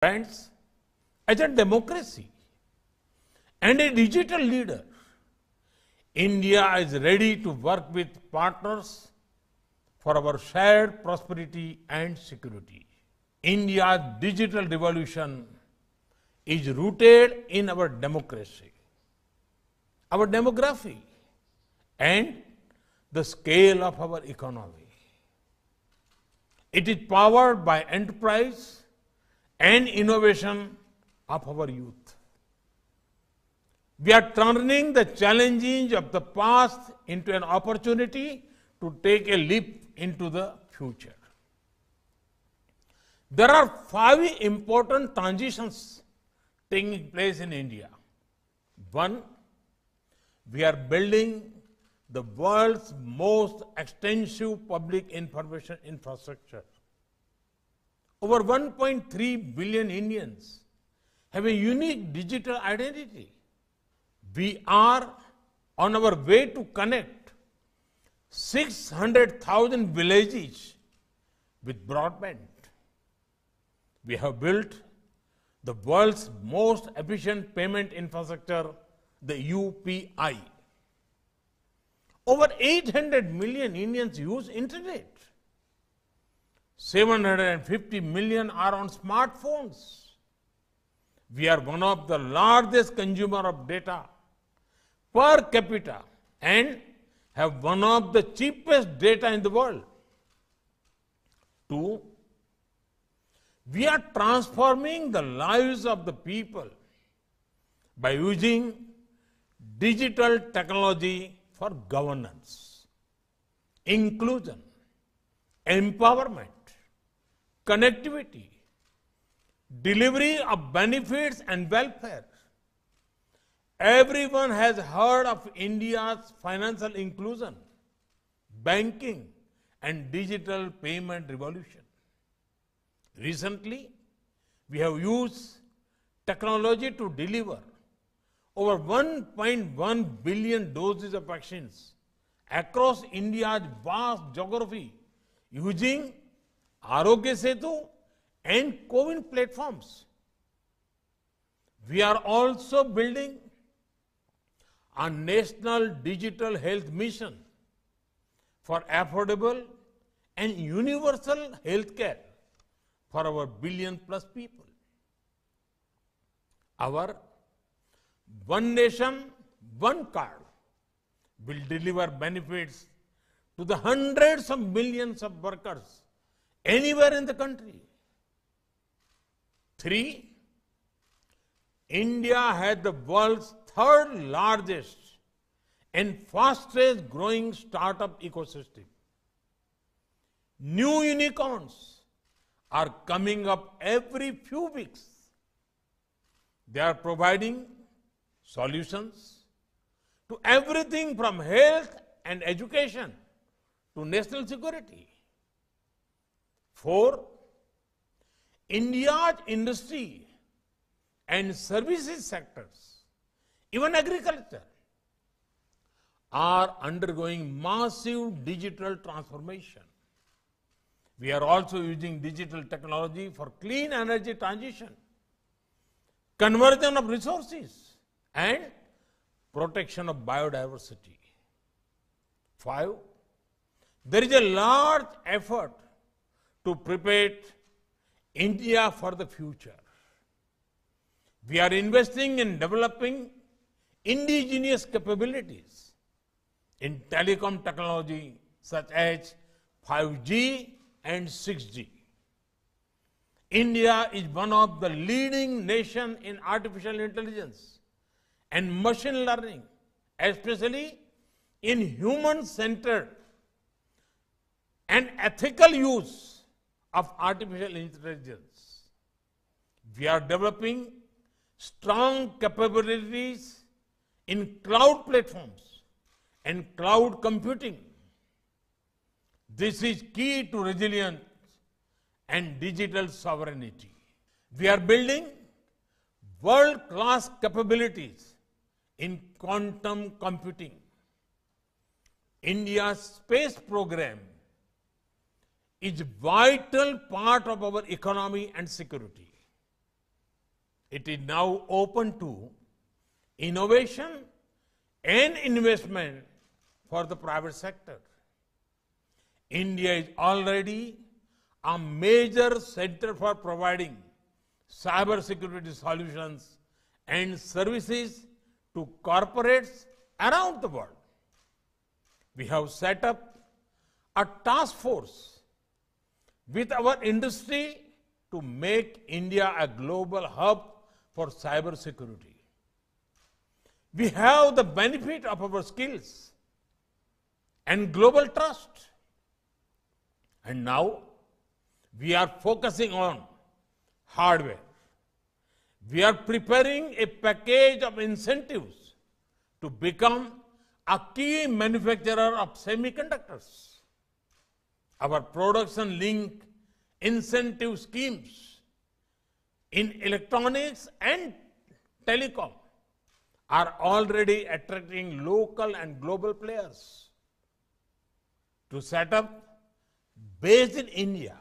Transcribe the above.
Friends, as a democracy and a digital leader, India is ready to work with partners for our shared prosperity and security. India's digital revolution is rooted in our democracy, our demography, and the scale of our economy. It is powered by enterprise and innovation of our youth. We are turning the challenges of the past into an opportunity to take a leap into the future. There are five important transitions taking place in India. One, we are building the world's most extensive public information infrastructure. Over 1.3 billion Indians have a unique digital identity. We are on our way to connect 600,000 villages with broadband. We have built the world's most efficient payment infrastructure, the UPI. Over 800 million Indians use internet. 750 million are on smartphones. We are one of the largest consumer of data per capita and have one of the cheapest data in the world. Two, we are transforming the lives of the people by using digital technology for governance, inclusion, empowerment connectivity, delivery of benefits and welfare. Everyone has heard of India's financial inclusion, banking, and digital payment revolution. Recently, we have used technology to deliver over 1.1 billion doses of vaccines across India's vast geography using आरोग्य setu and COVID platforms. We are also building a national digital health mission for affordable and universal health care for our billion plus people. Our One Nation, One Card will deliver benefits to the hundreds of millions of workers anywhere in the country. Three, India had the world's third largest and fastest growing startup ecosystem. New unicorns are coming up every few weeks. They are providing solutions to everything from health and education to national security. Four, India's industry and services sectors, even agriculture, are undergoing massive digital transformation. We are also using digital technology for clean energy transition, conversion of resources, and protection of biodiversity. Five, there is a large effort to prepare India for the future. We are investing in developing indigenous capabilities in telecom technology such as 5G and 6G. India is one of the leading nation in artificial intelligence and machine learning, especially in human-centered and ethical use of artificial intelligence. We are developing strong capabilities in cloud platforms and cloud computing. This is key to resilience and digital sovereignty. We are building world class capabilities in quantum computing. India's space program is vital part of our economy and security. It is now open to innovation and investment for the private sector. India is already a major center for providing cyber security solutions and services to corporates around the world. We have set up a task force with our industry to make India a global hub for cyber security. We have the benefit of our skills and global trust. And now we are focusing on hardware. We are preparing a package of incentives to become a key manufacturer of semiconductors our production link incentive schemes in electronics and telecom are already attracting local and global players to set up based in India